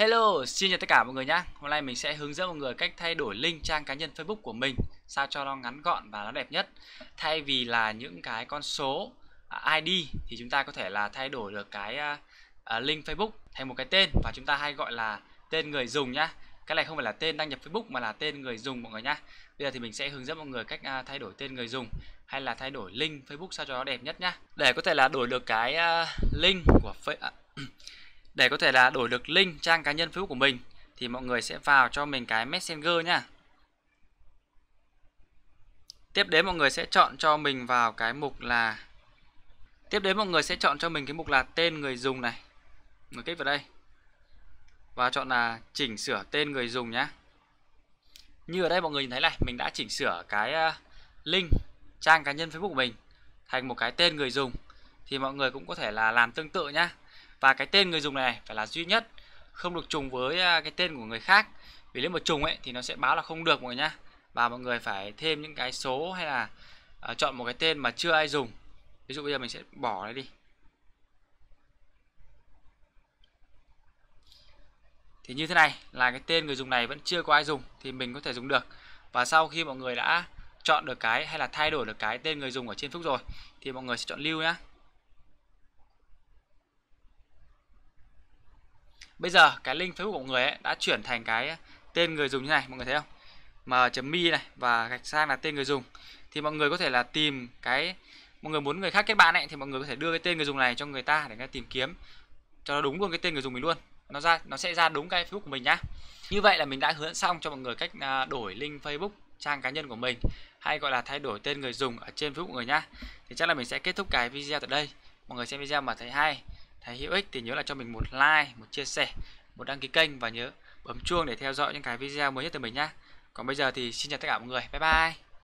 Hello, xin chào tất cả mọi người nhé. Hôm nay mình sẽ hướng dẫn mọi người cách thay đổi link trang cá nhân Facebook của mình sao cho nó ngắn gọn và nó đẹp nhất. Thay vì là những cái con số à, ID thì chúng ta có thể là thay đổi được cái à, à, link Facebook thành một cái tên và chúng ta hay gọi là tên người dùng nhá. Cái này không phải là tên đăng nhập Facebook mà là tên người dùng mọi người nhé. Bây giờ thì mình sẽ hướng dẫn mọi người cách thay đổi tên người dùng hay là thay đổi link Facebook sao cho nó đẹp nhất nhá. Để có thể là đổi được cái link của Facebook để có thể là đổi được link trang cá nhân Facebook của mình thì mọi người sẽ vào cho mình cái Messenger nha. Tiếp đến mọi người sẽ chọn cho mình vào cái mục là Tiếp đến mọi người sẽ chọn cho mình cái mục là tên người dùng này. Người kích vào đây. Và chọn là chỉnh sửa tên người dùng nhé. Như ở đây mọi người nhìn thấy này, mình đã chỉnh sửa cái ờ, link trang cá nhân Facebook của mình thành một cái tên người dùng thì mọi người cũng có thể là làm tương tự nhá và cái tên người dùng này phải là duy nhất không được trùng với à, cái tên của người khác vì nếu mà trùng ấy thì nó sẽ báo là không được mọi người nhá và mọi người phải thêm những cái số hay là uh, chọn một cái tên mà chưa ai dùng ví dụ bây giờ mình sẽ bỏ nó đi thì như thế này là cái tên người dùng này vẫn chưa có ai dùng thì mình có thể dùng được và sau khi mọi người đã chọn được cái hay là thay đổi được cái tên người dùng ở trên phúc rồi thì mọi người sẽ chọn lưu nhá bây giờ cái link facebook của người ấy đã chuyển thành cái tên người dùng như này mọi người thấy không m mi này và gạch sang là tên người dùng thì mọi người có thể là tìm cái mọi người muốn người khác kết bạn ấy thì mọi người có thể đưa cái tên người dùng này cho người ta để người ta tìm kiếm cho nó đúng luôn cái tên người dùng mình luôn nó ra nó sẽ ra đúng cái Facebook của mình nhá như vậy là mình đã hướng dẫn xong cho mọi người cách à, đổi link Facebook trang cá nhân của mình hay gọi là thay đổi tên người dùng ở trên Facebook của người nhá thì chắc là mình sẽ kết thúc cái video tại đây mọi người xem video mà thấy hay thấy hữu ích thì nhớ là cho mình một like một chia sẻ một đăng ký kênh và nhớ bấm chuông để theo dõi những cái video mới nhất từ mình nhá còn bây giờ thì xin chào tất cả mọi người bye bye